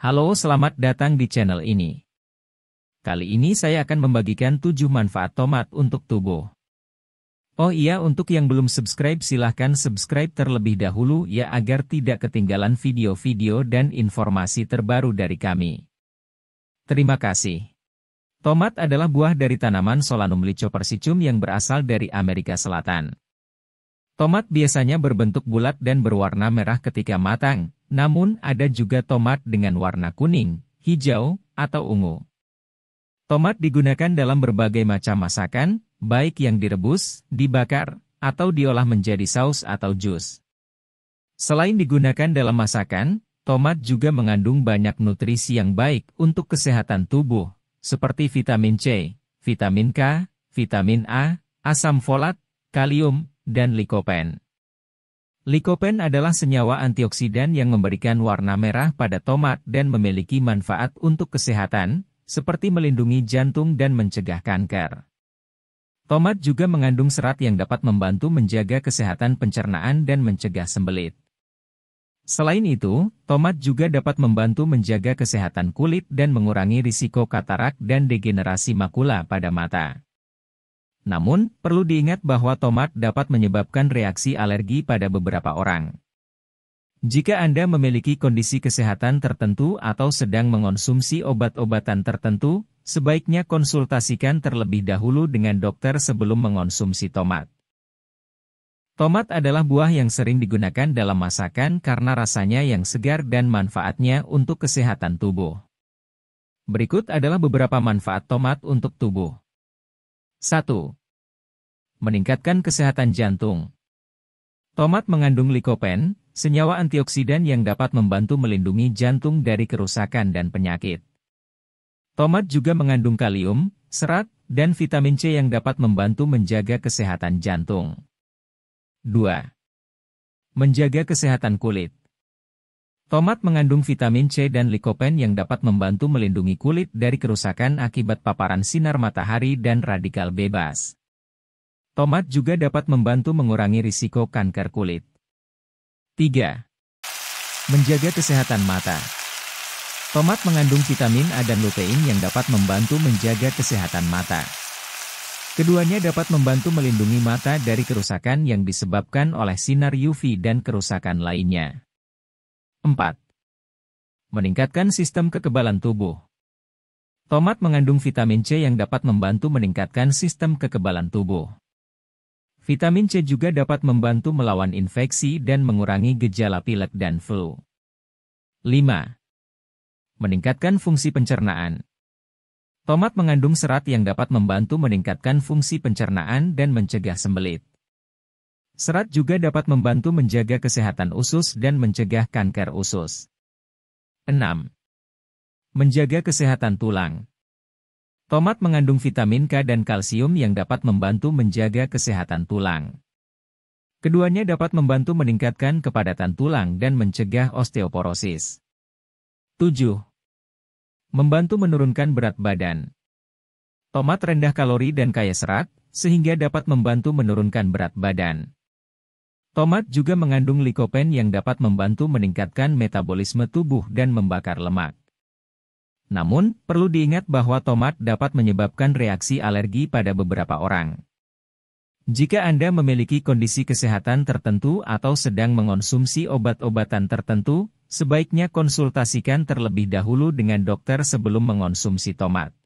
Halo, selamat datang di channel ini. Kali ini saya akan membagikan 7 manfaat tomat untuk tubuh. Oh iya, untuk yang belum subscribe silahkan subscribe terlebih dahulu ya agar tidak ketinggalan video-video dan informasi terbaru dari kami. Terima kasih. Tomat adalah buah dari tanaman Solanum lycopersicum yang berasal dari Amerika Selatan. Tomat biasanya berbentuk bulat dan berwarna merah ketika matang, namun ada juga tomat dengan warna kuning, hijau, atau ungu. Tomat digunakan dalam berbagai macam masakan, baik yang direbus, dibakar, atau diolah menjadi saus atau jus. Selain digunakan dalam masakan, tomat juga mengandung banyak nutrisi yang baik untuk kesehatan tubuh, seperti vitamin C, vitamin K, vitamin A, asam folat, kalium, dan likopen. Likopen adalah senyawa antioksidan yang memberikan warna merah pada tomat dan memiliki manfaat untuk kesehatan, seperti melindungi jantung dan mencegah kanker. Tomat juga mengandung serat yang dapat membantu menjaga kesehatan pencernaan dan mencegah sembelit. Selain itu, tomat juga dapat membantu menjaga kesehatan kulit dan mengurangi risiko katarak dan degenerasi makula pada mata. Namun, perlu diingat bahwa tomat dapat menyebabkan reaksi alergi pada beberapa orang. Jika Anda memiliki kondisi kesehatan tertentu atau sedang mengonsumsi obat-obatan tertentu, sebaiknya konsultasikan terlebih dahulu dengan dokter sebelum mengonsumsi tomat. Tomat adalah buah yang sering digunakan dalam masakan karena rasanya yang segar dan manfaatnya untuk kesehatan tubuh. Berikut adalah beberapa manfaat tomat untuk tubuh. 1. Meningkatkan kesehatan jantung. Tomat mengandung likopen, senyawa antioksidan yang dapat membantu melindungi jantung dari kerusakan dan penyakit. Tomat juga mengandung kalium, serat, dan vitamin C yang dapat membantu menjaga kesehatan jantung. 2. Menjaga kesehatan kulit. Tomat mengandung vitamin C dan likopen yang dapat membantu melindungi kulit dari kerusakan akibat paparan sinar matahari dan radikal bebas. Tomat juga dapat membantu mengurangi risiko kanker kulit. 3. Menjaga kesehatan mata. Tomat mengandung vitamin A dan lutein yang dapat membantu menjaga kesehatan mata. Keduanya dapat membantu melindungi mata dari kerusakan yang disebabkan oleh sinar UV dan kerusakan lainnya. 4. Meningkatkan sistem kekebalan tubuh. Tomat mengandung vitamin C yang dapat membantu meningkatkan sistem kekebalan tubuh. Vitamin C juga dapat membantu melawan infeksi dan mengurangi gejala pilek dan flu. 5. Meningkatkan fungsi pencernaan. Tomat mengandung serat yang dapat membantu meningkatkan fungsi pencernaan dan mencegah sembelit. Serat juga dapat membantu menjaga kesehatan usus dan mencegah kanker usus. 6. Menjaga kesehatan tulang. Tomat mengandung vitamin K dan kalsium yang dapat membantu menjaga kesehatan tulang. Keduanya dapat membantu meningkatkan kepadatan tulang dan mencegah osteoporosis. 7. Membantu menurunkan berat badan. Tomat rendah kalori dan kaya serat, sehingga dapat membantu menurunkan berat badan. Tomat juga mengandung likopen yang dapat membantu meningkatkan metabolisme tubuh dan membakar lemak. Namun, perlu diingat bahwa tomat dapat menyebabkan reaksi alergi pada beberapa orang. Jika Anda memiliki kondisi kesehatan tertentu atau sedang mengonsumsi obat-obatan tertentu, sebaiknya konsultasikan terlebih dahulu dengan dokter sebelum mengonsumsi tomat.